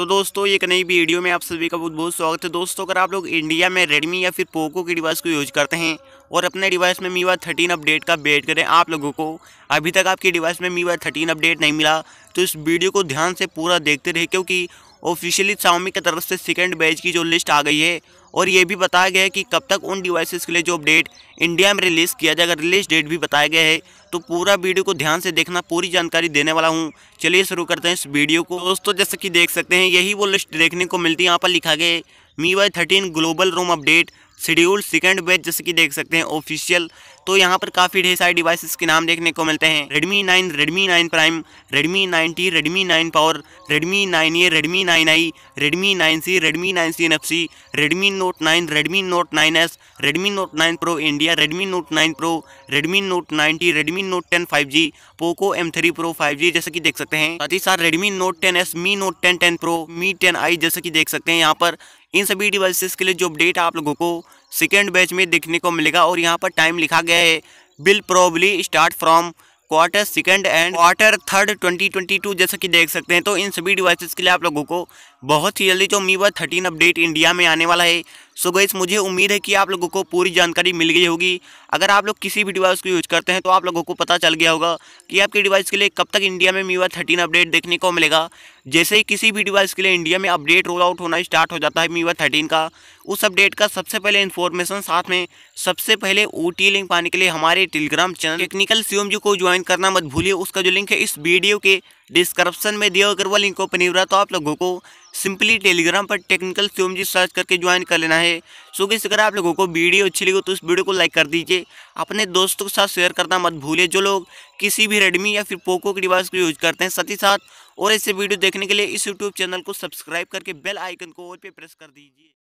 तो दोस्तों एक नई वीडियो में आप सभी का बहुत बहुत स्वागत है दोस्तों अगर आप लोग इंडिया में रेडमी या फिर पोको की डिवाइस को यूज़ करते हैं और अपने डिवाइस में मीवा थर्टीन अपडेट का वेट करें आप लोगों को अभी तक आपकी डिवाइस में मीवा थर्टीन अपडेट नहीं मिला तो इस वीडियो को ध्यान से पूरा देखते रहे क्योंकि ऑफिशियली साउमी की तरफ से सेकेंड बैच की जो लिस्ट आ गई है और ये भी बताया गया है कि कब तक उन डिवाइसेस के लिए जो अपडेट इंडिया में रिलीज़ किया जाएगा रिलीज डेट भी बताया गया है तो पूरा वीडियो को ध्यान से देखना पूरी जानकारी देने वाला हूँ चलिए शुरू करते हैं इस वीडियो को दोस्तों जैसे कि देख सकते हैं यही वो लिस्ट देखने को मिलती है यहाँ पर लिखा गया है MIUI thirteen global ROM update schedule second batch जैसे कि देख सकते हैं ऑफिशियल तो यहाँ पर काफ़ी ढेर सारे डिवाइसेस के नाम देखने को मिलते हैं Redmi nine Redmi nine prime Redmi nine T Redmi nine power Redmi nine A Redmi nine I Redmi nine C Redmi nine C N F C Redmi note nine Redmi note nine S Redmi note nine pro India Redmi note nine pro Redmi note nine T Redmi note ten five G Poco M three pro five G जैसे कि देख सकते हैं साथ ही साथ Redmi note ten S Mi note ten ten pro Mi ten I जैसे कि देख सकते हैं यहाँ पर इन सभी डिवाइसेस के लिए जो अपडेट आप लोगों को सेकेंड बैच में देखने को मिलेगा और यहाँ पर टाइम लिखा गया है will probably start from quarter second and quarter third 2022 जैसा कि देख सकते हैं तो इन सभी डिवाइसेस के लिए आप लोगों को बहुत ही जल्दी जो मीवा थर्टीन अपडेट इंडिया में आने वाला है सो गईस मुझे उम्मीद है कि आप लोगों को पूरी जानकारी मिल गई होगी अगर आप लोग किसी भी डिवाइस को यूज़ करते हैं तो आप लोगों को पता चल गया होगा कि आपके डिवाइस के लिए कब तक इंडिया में मीवा थर्टीन अपडेट देखने को मिलेगा जैसे ही किसी भी डिवाइस के लिए इंडिया में अपडेट रोल आउट होना स्टार्ट हो जाता है मीवा थर्टीन का उस अपडेट का सबसे पहले इन्फॉर्मेशन साथ में सबसे पहले ओ लिंक पाने के लिए हमारे Telegram channel technical C G को ज्वाइन करना मत भूलिए उसका जो लिंक है इस वीडियो के डिस्क्रिप्शन में दिया अगर वो लिंक ओपन ही रहा तो आप लोगों को सिंपली टेलीग्राम पर टेक्निकल सोम जी सर्च करके ज्वाइन कर लेना है सो किस अगर आप लोगों को वीडियो अच्छी लगी तो इस वीडियो को लाइक कर दीजिए अपने दोस्तों के साथ शेयर करना मत भूलिए जो लोग किसी भी रेडमी या फिर पोको के डिवाइस को यूज करते हैं साथ ही साथ और ऐसे वीडियो देखने के लिए इस यूट्यूब चैनल को सब्सक्राइब करके बेल आइकन को और पे प्रेस कर दीजिए